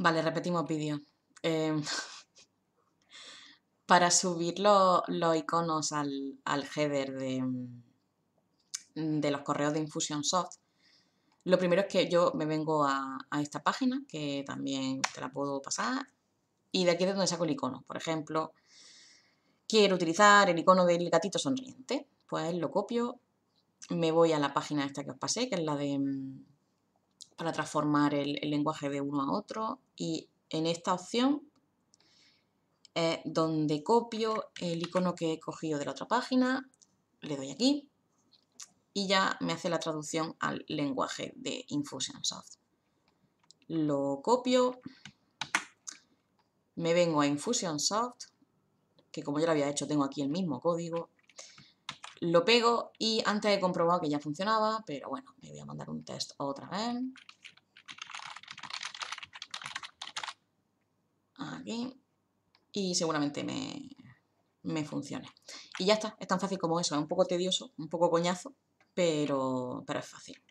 Vale, repetimos vídeo. Em, para subir los, iconos al, header de, mm, de, los correos de Infusionsoft, lo primero es que yo me vengo a, a, esta página, que también te la puedo pasar, y de aquí es donde saco el icono. Por ejemplo, quiero utilizar el icono del gatito sonriente. Pues lo copio, me voy a la página esta que os pasé, que es la de mm, para transformar el, lenguaje de uno a otro y en esta opción donde copio el icono que he cogido de la otra página, le doy aquí y ya me hace la traducción al lenguaje de Infusionsoft. Lo copio, me vengo a Infusionsoft, que como ya lo había hecho tengo aquí el mismo código, lo pego y antes he comprobado que ya funcionaba, pero bueno, me voy a mandar un test otra vez. y seguramente me, me funcione. Y ya está, es tan fácil como eso, es un poco tedioso, un poco coñazo, pero, pero es fácil.